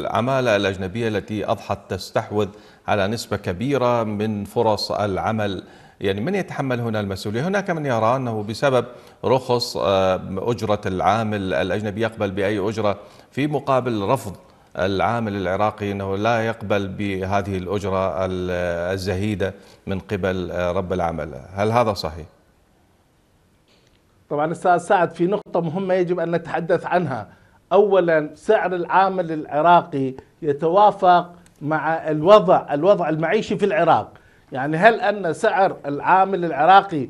العمالة الأجنبية التي أضحت تستحوذ على نسبة كبيرة من فرص العمل يعني من يتحمل هنا المسؤولية؟ هناك من يرى أنه بسبب رخص آه، أجرة العامل الأجنبي يقبل بأي أجرة في مقابل رفض العامل العراقي أنه لا يقبل بهذه الأجرة الزهيدة من قبل آه، رب العمل هل هذا صحيح؟ طبعا أستاذ سعد في نقطة مهمة يجب أن نتحدث عنها أولا سعر العامل العراقي يتوافق مع الوضع الوضع المعيشي في العراق يعني هل أن سعر العامل العراقي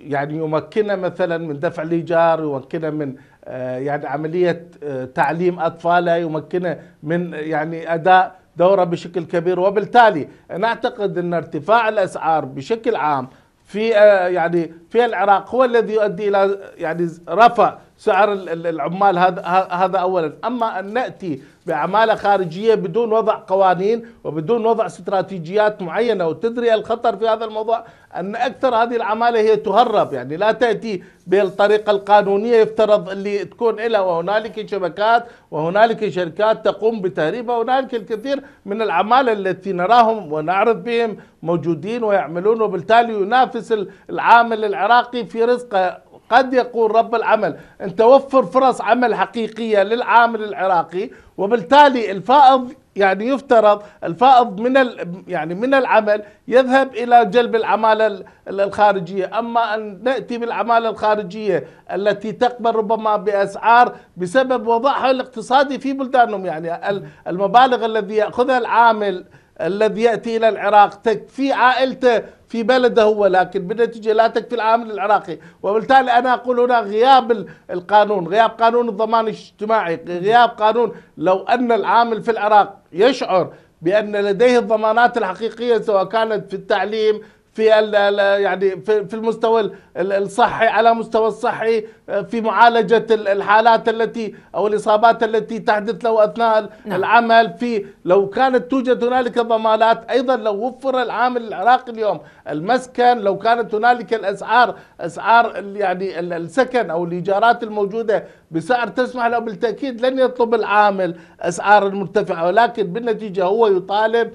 يعني يمكنه مثلا من دفع الإيجار يمكنه من آه، يعني عملية آه، تعليم أطفاله يمكنه من يعني أداء دوره بشكل كبير وبالتالي أنا أعتقد أن ارتفاع الأسعار بشكل عام في آه، يعني في العراق هو الذي يؤدي إلى يعني رفع سعر العمال هذا هذا اولا، اما ان ناتي بعماله خارجيه بدون وضع قوانين وبدون وضع استراتيجيات معينه وتدري الخطر في هذا الموضوع ان اكثر هذه العماله هي تهرب يعني لا تاتي بالطريقه القانونيه يفترض اللي تكون لها وهنالك شبكات وهنالك شركات تقوم بتهريبها وهنالك الكثير من العماله التي نراهم ونعرف بهم موجودين ويعملون وبالتالي ينافس العامل العراقي في رزقه قد يقول رب العمل أن توفر فرص عمل حقيقية للعامل العراقي وبالتالي الفائض يعني يفترض الفائض من يعني من العمل يذهب الى جلب العماله الخارجيه، اما ان ناتي بالعماله الخارجيه التي تقبل ربما باسعار بسبب وضعها الاقتصادي في بلدانهم، يعني المبالغ الذي ياخذها العامل الذي يأتي إلى العراق تكفي عائلته في بلده هو لكن بالنتيجة لا تكفي العامل العراقي وبالتالي أنا أقول هنا غياب القانون غياب قانون الضمان الاجتماعي غياب قانون لو أن العامل في العراق يشعر بأن لديه الضمانات الحقيقية سواء كانت في التعليم في ال يعني في, في المستوى الصحي على مستوى الصحي آه، في معالجه الحالات التي او الاصابات التي تحدث له اثناء نعم. العمل في لو كانت توجد هنالك ضمانات ايضا لو وفر العامل العراقي اليوم المسكن لو كانت هنالك الاسعار اسعار يعني السكن او الايجارات الموجوده بسعر تسمح له بالتاكيد لن يطلب العامل اسعار مرتفعه ولكن بالنتيجه هو يطالب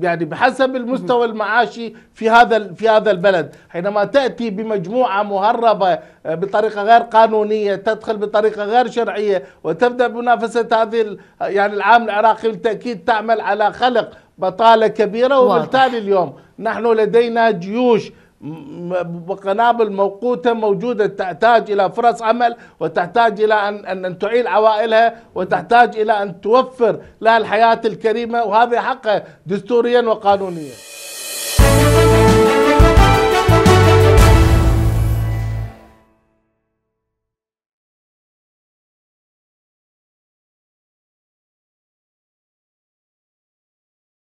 يعني بحسب المستوى المعاشي في هذا في هذا البلد حينما تاتي بمجموعه مهربه آه، بطريقه غير قانونيه تدخل بطريقه غير شرعيه وتبدا بمنافسه هذه يعني العام العراقي بالتاكيد تعمل على خلق بطاله كبيره وبالتالي اليوم نحن لدينا جيوش قنابل موقوتة موجودة تحتاج إلى فرص عمل وتحتاج إلى أن, أن تعيل عوائلها وتحتاج إلى أن توفر لها الحياة الكريمة وهذا حقها دستوريا وقانونيا